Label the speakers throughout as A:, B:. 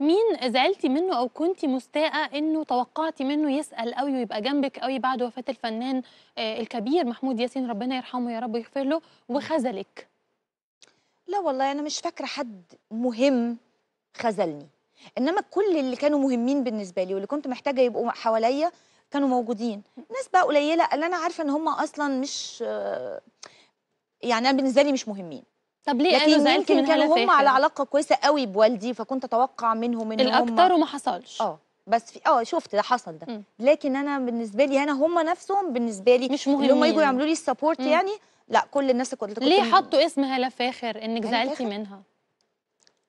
A: مين زعلتي منه او كنتي مستاءه انه توقعتي منه يسال قوي ويبقى جنبك قوي بعد وفاه الفنان آه، الكبير محمود ياسين ربنا يرحمه يا رب ويغفر له وخذلك
B: لا والله انا مش فاكره حد مهم خذلني انما كل اللي كانوا مهمين بالنسبه لي واللي كنت محتاجه يبقوا حواليا كانوا موجودين ناس بقى قليله اللي انا عارفه ان هم اصلا مش آه، يعني انا بالنسبه لي مش مهمين طب ليه قالوا زعلتي من كانوا هم على علاقه كويسه قوي بوالدي فكنت اتوقع منهم ان الاكتر وما حصلش اه بس في اه شفت ده حصل ده م. لكن انا بالنسبه لي انا هم نفسهم بالنسبه لي مش مهمين اللي هم يجوا يعملوا لي السبورت يعني لا كل الناس كنت ليه حطوا
A: اسم هاله فاخر انك زعلتي منها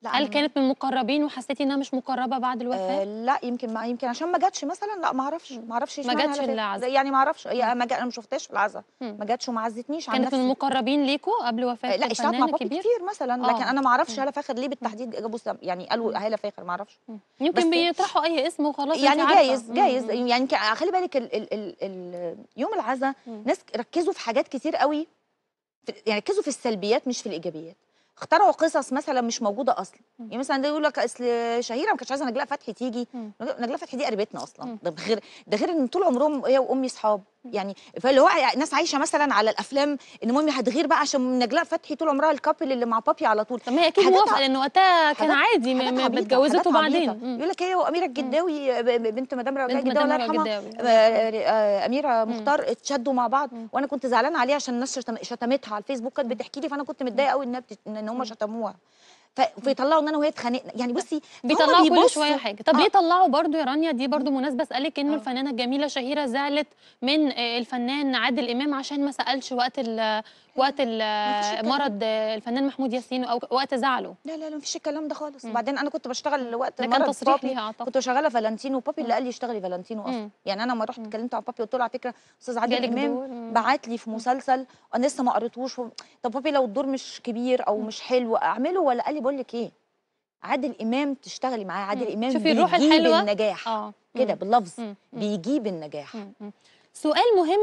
B: لا هل كانت من مقربين وحسيتي انها مش مقربه بعد آه، الوفاه؟ آه لا يمكن ما يمكن عشان ما جاتش مثلا لا ما اعرفش ما اعرفش ما جاتش العزاء يعني ما اعرفش ما انا ما شفتهاش العزا ما جاتش وما عزتنيش عن كانت نفسي. من المقربين ليكوا قبل وفاه آه لا اشتغلت مع بابي كتير مثلا آه. لكن انا ما اعرفش هاله فاخر ليه بالتحديد جابوا يعني قالوا هاله فاخر ما اعرفش يمكن بيطرحوا اي اسم وخلاص يعني جايز جايز يعني خلي بالك ال... ال... ال... ال... يوم العزا ناس ركزوا في حاجات كتير قوي يعني ركزوا في السلبيات مش في الايجابيات اخترعوا قصص مثلا مش موجوده اصلا يعني مثلا ده يقول لك اصل شهيره ما كانتش عايزه نجلاء فتحي تيجي نجلاء فتحي دي قريبتنا اصلا ده غير ده غير ان طول عمرهم هي وامي اصحاب يعني فاللي هو يعني ناس عايشه مثلا على الافلام ان مامي هتغير بقى عشان نجلاء فتحي طول عمرها الكابل اللي مع بابي على طول طب ما هي اكيد موافقه لان وقتها كان عادي ما اتجوزته بعدين يقول لك هي إيه، واميره الجداوي بنت مدام رجاء الجداوي الله يرحمها آه، اميره مختار اتشدوا مع بعض وانا كنت زعلانه عليها عشان الناس شتمتها على الفيسبوك كانت بتحكي لي فانا كنت متضايقه قوي ان هم شتموها فبيطلعوا ان انا وهي اتخانقنا يعني بصي بيطلعوا كل شويه حاجه طب آه. ليه
A: طلعوا برضو يا رانيا دي برضو مناسبه اسالك انه آه. الفنانه الجميله شهيره زعلت من آه، الفنان عادل امام عشان ما سالش وقت الـ وقت آه. الـ مرض
B: الفنان محمود ياسين او وقت زعله لا لا لا مفيش الكلام ده خالص وبعدين انا كنت بشتغل وقت ده كان تصريح ليها اعتقد كنت شغاله فالنتينو بابي اللي قال لي اشتغلي فالنتينو اصلا يعني انا لما رحت اتكلمت على بابي قلت له على فكره استاذ عادل امام بعت لي في مسلسل انا لسه ما قريتهوش طب بابي لو الدور مش كبير او مش حلو اعمله ولا قال لي بقول لك ايه عادل امام تشتغلي معاه عادل امام شوفي الروح الحلوه اه. بيجيب النجاح كده باللفظ بيجيب النجاح سؤال مهم